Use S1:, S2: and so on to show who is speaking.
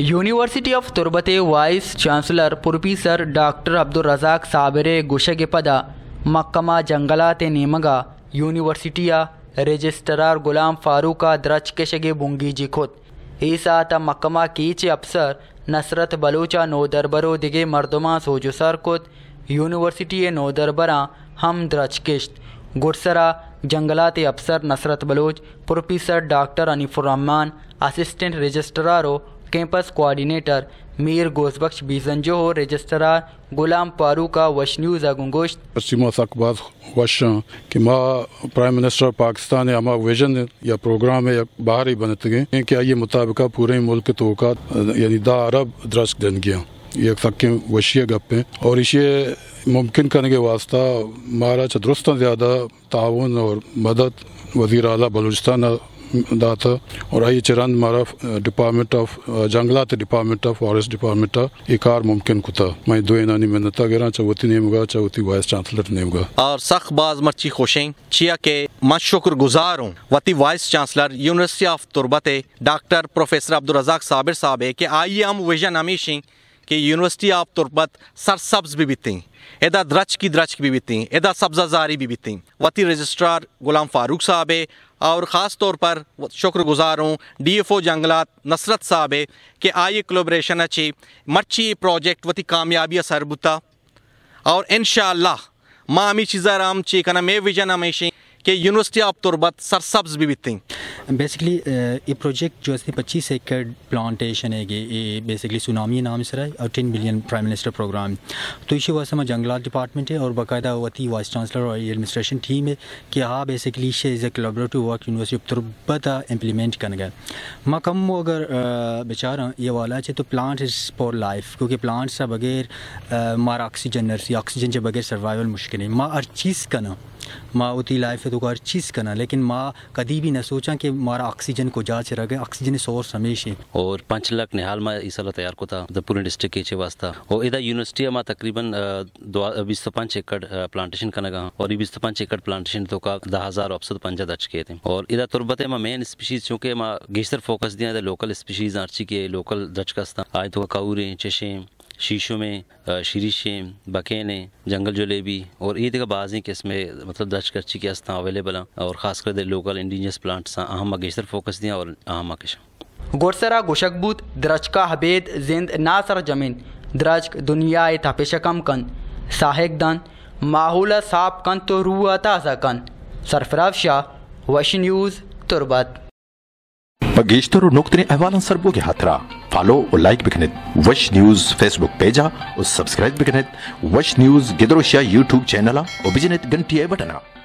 S1: university of Turbat vice chancellor professor doctor Abdul Razzaq साबरे गुशे पद मक्कमा जंगलाते नेमगा यूनिवर्सिटिया रजिस्ट्रार गुलाम फारूक द्रच के शगे बुंगी जी खुद ईसा त मक्कमा कीच अफसर नसरत बलूचा नोदरबरो दिगे मर्दमा सोजो सर खुद यूनिवर्सिटी नोदरबरा हम द्रच किश्त गुरसरा जंगलात अफसर Nusrat Baloch professor doctor Rahman assistant रजिस्ट्रारो कैंपस कोऑर्डिनेटर मीर गोसबख्श बीजन जोहो रजिस्ट्रार गुलाम पारू का
S2: वश न्यूज़ अगुंगोश्त पश्चिम साकबाज वश कि मां प्राइम मिनिस्टर पाकिस्तान अमा विजन या प्रोग्राम है या बाहर ही बनते गए क्या ये मुताबिक पूरे मुल्क तो का यानी दा अरब दरस दन गया ये सके वशिया गप्पें और इसे मुमकिन करने के वास्ता महाराज दुरुस्त ज़्यादा ताउन और मदद वजीर अला बलूचिस्तान दाता और आई चरण मारा डिपार्टमेंट ऑफ जंगलात डिपार्टमेंट ऑफ फॉरेस्ट डिपार्टमेंट एक आर मुमकिन कुता मैं दो नानी मेहनता गिरा चौथी नेमगा चौथी वाइस चांसलर नेमगा
S3: और सख बाज मच्छी खुशें चिया के मैं शुक्र गुजार हूँ वती vice chancellor university of Turbat doctor professor Abdul Razzaq Sabir साहब है कि आइए हम विजन हमेशा कि यूनिवर्सिटी ऑफ तुरबत सरसब्ज भी बीतें एदा द्रच की द्रच की भी बीतें एदा सब्जा जारी भी बीतें वती रजिस्ट्रार गुलाम फारूक साहब है और ख़ास तौर पर शुक्रगुजार हूँ डी एफ ओ जंगलात नसरत साहब है कि आइए कोलोब्रेशन अच्छी मच्छी प्रोजेक्ट वती कामयाबिया सरबुता और इन शाह माँ चीज़ाराम चीज़ा राम ची कना मे विजन हमेशा कि यूनिवर्सिटी ऑफ तुरबत सरसब्ज भी बितें
S4: बेसिकली uh, ये प्रोजेक्ट जो है पच्चीस एकड़ प्लांटेशन है ये बेसिकली सुनामी नाम से रहा और ten billion prime minister programme तो इसी वजह से मैं जंगलात डिपार्टमेंट है और बाकायदा वती वाइस चांसलर और एडमिनिस्ट्रेशन टीम है कि हाँ बेसिकली इसे is a collaborative work university of Turbat implement कर गए मैं कम अगर बेचार uh, हूँ ये वाला तो uh, है तो प्लांट इज़ फॉर लाइफ क्योंकि प्लांट से बगैर मारा ऑक्सीजन नर्सी ऑक्सीजन के बगैर सर्वाइवल मुश्किल है माँ हर चीज़ का ना माँ उतनी लाइफ है को हर चीज़ करना लेकिन माँ कभी भी ना सोचा कि मारा ऑक्सीजन को रह गए ऑक्सीजन सोर्स हमेशा
S5: और पंच लाख निहाल माँ इस तैयार को था तो पूरे डिस्ट्रिक्ट के वास्ता और इधर यूनिवर्सिटी माँ तकरीबन बीस सौ पाँच एकड़ प्लांटेशन करना गया और बीस सौ पाँच एकड़ प्लांटेशन तो का दह हज़ार ऑफ सौ तो पंजा दर्ज किए थे और इधर तुरबत में मेन स्पीशीज चूँकि माँ गेसर फोकस दिया लोकल स्पीशीज आर्ची के लोकल दर्ज कस्ता आज तो काउरें चशें शीशों में शीरीशें बकेने जंगल जलेबी और ईद का बाजी किस्में मतलब दर्ज करची के अस्तां अवेलेबल हैं और खास दे लोकल इंडिजनस प्लांट्स अहम मगेशर फोकस दिया और अहम अकेश
S1: गोरसरा गुशकबूत दरचका हबेद जिंद नासर जमीन दरचक दुनिया कम कन साहेक दन माहौल साफ कन तो रूआ ताज़ा कन सरफराज शाह वश न्यूज़ तुरबत
S3: बगेश्तर और नुकतने अहवाल सरबो के हाथरा फॉलो और लाइक भी करें वश न्यूज फेसबुक पेज और सब्सक्राइब भी करें वश न्यूज गिदरोशिया यूट्यूब चैनल और बिजनेत घंटी बटन आ